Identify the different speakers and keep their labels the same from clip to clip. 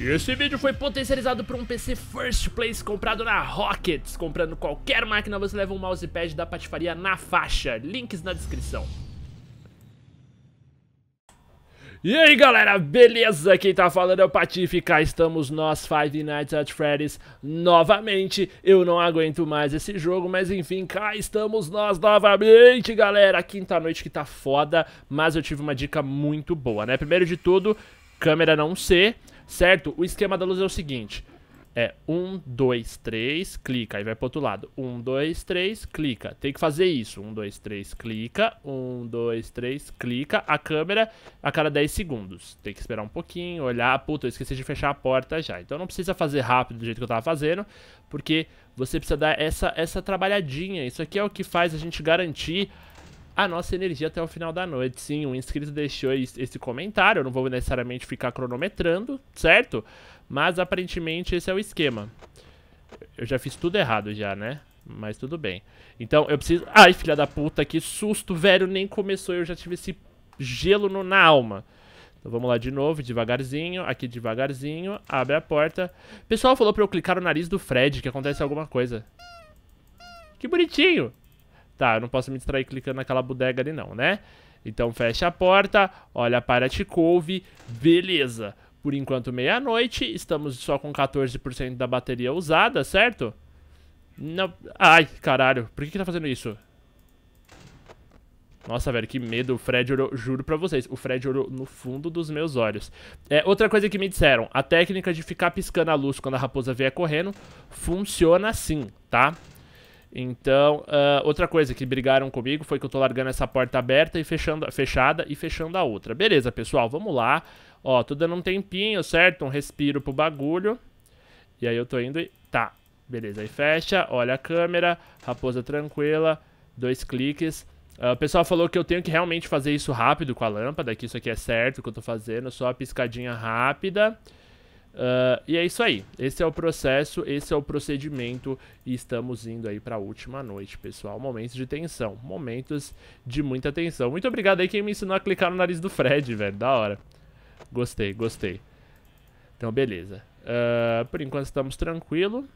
Speaker 1: esse vídeo foi potencializado por um PC First Place comprado na Rockets. Comprando qualquer máquina, você leva um mousepad da patifaria na faixa. Links na descrição. E aí galera, beleza? Quem tá falando é o Patife, cá estamos nós, Five Nights at Freddy's, novamente. Eu não aguento mais esse jogo, mas enfim, cá estamos nós novamente, galera. Quinta noite que tá foda, mas eu tive uma dica muito boa, né? Primeiro de tudo, câmera não ser certo? O esquema da luz é o seguinte. É 1, 2, 3, clica, aí vai pro outro lado. 1, 2, 3, clica. Tem que fazer isso. 1, 2, 3, clica. 1, 2, 3, clica. A câmera a cada 10 segundos. Tem que esperar um pouquinho, olhar. Puta, eu esqueci de fechar a porta já. Então não precisa fazer rápido do jeito que eu tava fazendo, porque você precisa dar essa, essa trabalhadinha. Isso aqui é o que faz a gente garantir a nossa energia até o final da noite. Sim, um inscrito deixou esse comentário, eu não vou necessariamente ficar cronometrando, certo? Mas aparentemente esse é o esquema. Eu já fiz tudo errado já, né? Mas tudo bem. Então eu preciso... Ai, filha da puta, que susto, velho. Nem começou, eu já tive esse gelo no, na alma. Então vamos lá de novo, devagarzinho, aqui devagarzinho, abre a porta. O pessoal falou pra eu clicar no nariz do Fred, que acontece alguma coisa. Que bonitinho! Tá, eu não posso me distrair clicando naquela bodega ali não, né? Então fecha a porta, olha para te couve, beleza. Por enquanto meia-noite, estamos só com 14% da bateria usada, certo? Não... Ai, caralho, por que que tá fazendo isso? Nossa, velho, que medo. O Fred orou, juro pra vocês, o Fred orou no fundo dos meus olhos. É, outra coisa que me disseram, a técnica de ficar piscando a luz quando a raposa vier correndo funciona assim, tá? Então, uh, outra coisa que brigaram comigo foi que eu tô largando essa porta aberta e fechando, fechada e fechando a outra. Beleza, pessoal, vamos lá. Ó, tô dando um tempinho, certo? Um respiro pro bagulho. E aí eu tô indo e... Tá, beleza. Aí fecha, olha a câmera, raposa tranquila, dois cliques. Uh, o pessoal falou que eu tenho que realmente fazer isso rápido com a lâmpada, que isso aqui é certo que eu tô fazendo, só a piscadinha rápida. Uh, e é isso aí. Esse é o processo, esse é o procedimento e estamos indo aí para a última noite, pessoal. Momentos de tensão, momentos de muita tensão. Muito obrigado aí quem me ensinou a clicar no nariz do Fred, velho. Da hora. Gostei, gostei. Então, beleza. Uh, por enquanto estamos tranquilo.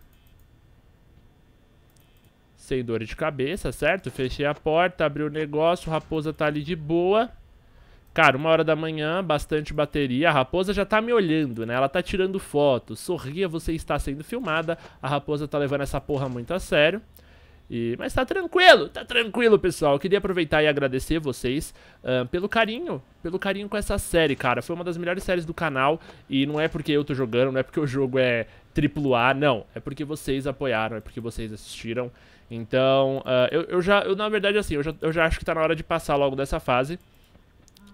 Speaker 1: Sem dor de cabeça, certo? Fechei a porta, abri o negócio, o raposa tá ali de boa. Cara, uma hora da manhã, bastante bateria. A raposa já tá me olhando, né? Ela tá tirando foto. Sorria, você está sendo filmada. A raposa tá levando essa porra muito a sério. E, mas tá tranquilo, tá tranquilo, pessoal. Eu queria aproveitar e agradecer vocês uh, pelo carinho, pelo carinho com essa série, cara. Foi uma das melhores séries do canal e não é porque eu tô jogando, não é porque o jogo é AAA, A, não. É porque vocês apoiaram, é porque vocês assistiram. Então, uh, eu, eu, já, eu, na verdade, assim, eu já, eu já acho que tá na hora de passar logo dessa fase.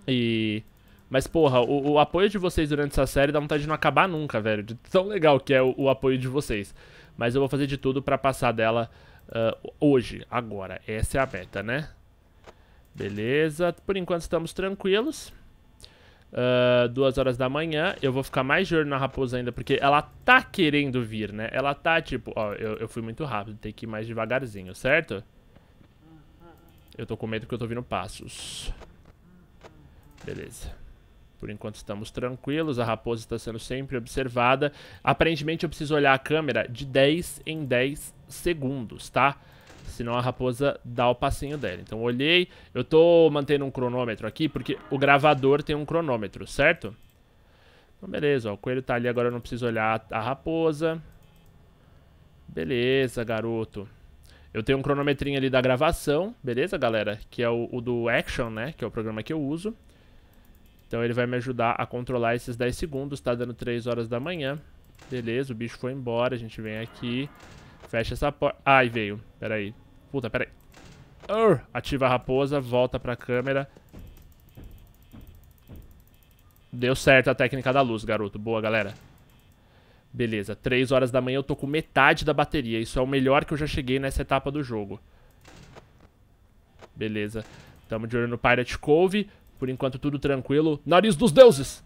Speaker 1: E. Mas, porra, o, o, apoio de vocês durante essa série dá vontade de não acabar nunca, velho. De tão legal que é o, o apoio de vocês. Mas eu vou fazer de tudo para passar dela uh, hoje, agora. Essa é a meta, né? Beleza. Por enquanto estamos tranquilos. Uh, duas horas da manhã. Eu vou ficar mais de olho na raposa ainda, porque ela tá querendo vir, né? Ela tá tipo, ó, eu, eu fui muito rápido, tem que ir mais devagarzinho, certo? Eu tô com medo que eu tô ouvindo passos. Beleza. Por enquanto estamos tranquilos, a raposa está sendo sempre observada. Aparentemente eu preciso olhar a câmera de 10 em 10 segundos, tá? Senão a raposa dá o passinho dela. Então olhei, eu tô mantendo um cronômetro aqui, porque o gravador tem um cronômetro, certo? Então beleza, ó, o coelho tá ali, agora eu não preciso olhar a, raposa. Beleza, garoto. Eu tenho um cronometrinho ali da gravação, beleza, galera? Que é o, o do Action, né? Que é o programa que eu uso. Então ele vai me ajudar a controlar esses 10 segundos. Tá dando 3 horas da manhã. Beleza, o bicho foi embora. A gente vem aqui. Fecha essa porta. Ai, veio. Pera aí. Puta, pera aí. Urgh! ativa a raposa. Volta pra câmera. Deu certo a técnica da luz, garoto. Boa, galera. Beleza, 3 horas da manhã eu tô com metade da bateria. Isso é o melhor que eu já cheguei nessa etapa do jogo. Beleza. Tamo de olho no Pirate Cove. Por enquanto tudo tranquilo. Nariz dos deuses!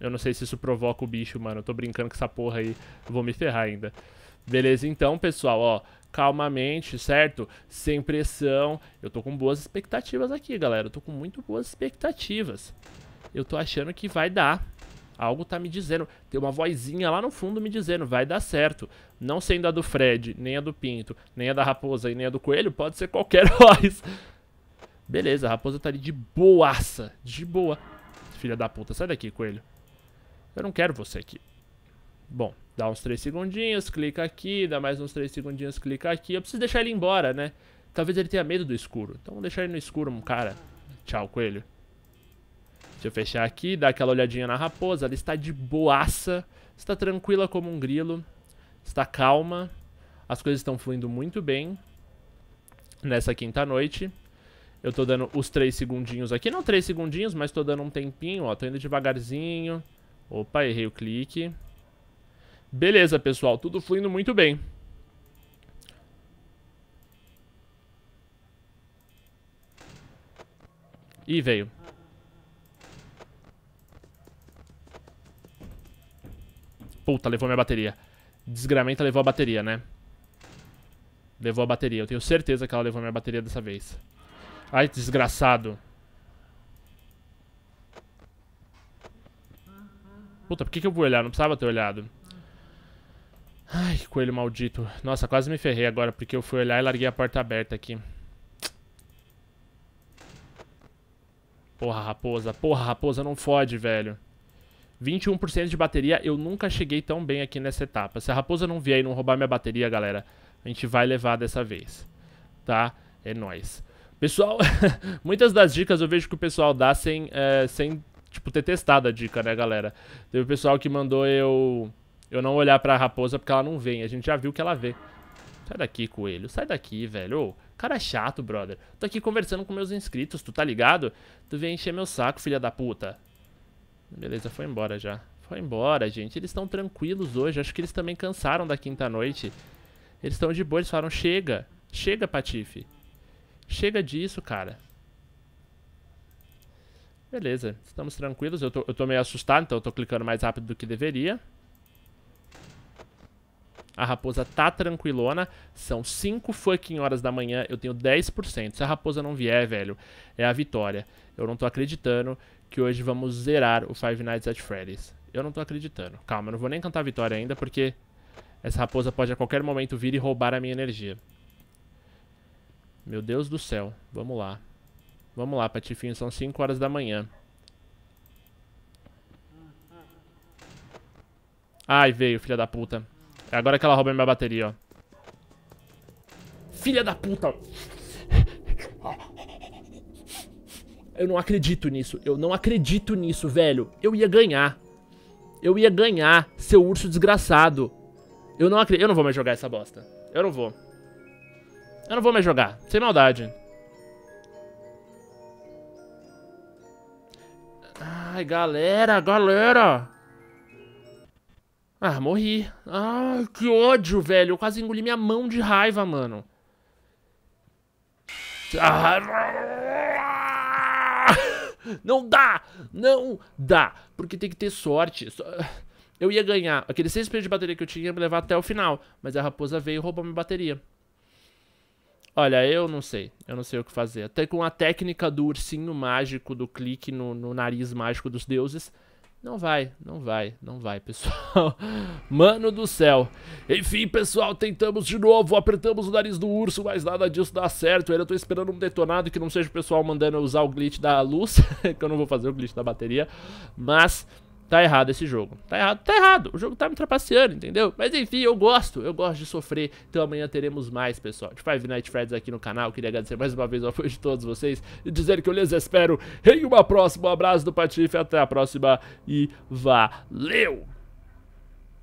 Speaker 1: Eu não sei se isso provoca o bicho, mano. Eu tô brincando com essa porra aí. Eu vou me ferrar ainda. Beleza, então, pessoal, ó. Calmamente, certo? Sem pressão. Eu tô com boas expectativas aqui, galera. Eu tô com muito boas expectativas. Eu tô achando que vai dar. Algo tá me dizendo. Tem uma vozinha lá no fundo me dizendo, vai dar certo. Não sendo a do Fred, nem a do Pinto, nem a da Raposa e nem a do Coelho, pode ser qualquer voz. Beleza, a raposa tá ali de boaça. De boa. Filha da puta, sai daqui, coelho. Eu não quero você aqui. Bom, dá uns 3 segundinhos, clica aqui, dá mais uns 3 segundinhos, clica aqui. Eu preciso deixar ele embora, né? Talvez ele tenha medo do escuro. Então vou deixar ele no escuro, cara. Tchau, coelho. Deixa eu fechar aqui, dar aquela olhadinha na raposa. Ela está de boaça, está tranquila como um grilo, está calma. As coisas estão fluindo muito bem nessa quinta noite. Eu tô dando os três segundinhos aqui. Não três segundinhos, mas tô dando um tempinho, ó. Tô indo devagarzinho. Opa, errei o clique. Beleza, pessoal. Tudo fluindo muito bem. Ih, veio. Puta, levou minha bateria. Desgramenta levou a bateria, né? Levou a bateria. Eu tenho certeza que ela levou minha bateria dessa vez. Ai, desgraçado. Puta, por que, que eu vou olhar? Não precisava ter olhado. Ai, coelho maldito. Nossa, quase me ferrei agora, porque eu fui olhar e larguei a porta aberta aqui. Porra, raposa. Porra, raposa, não fode, velho. 21% de bateria. Eu nunca cheguei tão bem aqui nessa etapa. Se a raposa não vier e não roubar minha bateria, galera, a gente vai levar dessa vez. Tá? É nóis. Pessoal, muitas das dicas eu vejo que o pessoal dá sem, é, sem tipo, ter testado a dica, né, galera? Teve o pessoal que mandou eu, eu não olhar pra raposa porque ela não vem. A gente já viu que ela vê. Sai daqui, coelho. Sai daqui, velho. Ô, cara é chato, brother. Tô aqui conversando com meus inscritos, tu tá ligado? Tu vem encher meu saco, filha da puta. Beleza, foi embora já. Foi embora, gente. Eles estão tranquilos hoje. Acho que eles também cansaram da quinta-noite. Eles estão de boa, eles falaram, chega. Chega, Patife. Chega disso, cara. Beleza, estamos tranquilos. Eu tô, eu tô meio assustado, então eu tô clicando mais rápido do que deveria. A raposa tá tranquilona. São 5 fucking horas da manhã. Eu tenho 10%. Se a raposa não vier, velho, é a vitória. Eu não tô acreditando que hoje vamos zerar o Five Nights at Freddy's. Eu não tô acreditando. Calma, eu não vou nem cantar a vitória ainda, porque essa raposa pode a qualquer momento vir e roubar a minha energia. Meu Deus do céu. Vamos lá. Vamos lá, Patifinho. São 5 horas da manhã. Ai, veio, filha da puta. É agora que ela rouba minha bateria, ó. Filha da puta! Eu não acredito nisso. Eu não acredito nisso, velho. Eu ia ganhar. Eu ia ganhar, seu urso desgraçado. Eu não acredito. Eu não vou mais jogar essa bosta. Eu não vou. Eu não vou mais jogar. Sem maldade. Ai, galera, galera. Ah, morri. Ai, que ódio, velho. Eu quase engoli minha mão de raiva, mano. Ah, não dá! Não dá! Porque tem que ter sorte. Eu ia ganhar. Aquele 6 de bateria que eu tinha ia me levar até o final. Mas a raposa veio e roubou minha bateria. Olha, eu não sei. Eu não sei o que fazer. Até com a técnica do ursinho mágico, do clique no, no nariz mágico dos deuses. Não vai, não vai, não vai, pessoal. Mano do céu. Enfim, pessoal, tentamos de novo. Apertamos o nariz do urso, mas nada disso dá certo. Eu ainda tô esperando um detonado que não seja o pessoal mandando eu usar o glitch da luz. que eu não vou fazer o glitch da bateria. Mas... Tá errado esse jogo. Tá errado, tá errado. O jogo tá me trapaceando, entendeu? Mas enfim, eu gosto, eu gosto de sofrer. Então amanhã teremos mais, pessoal. De tipo, Five Night Freds aqui no canal. Queria agradecer mais uma vez o apoio de todos vocês e dizer que eu lhes espero em uma próxima. Um abraço do Patife, até a próxima e valeu!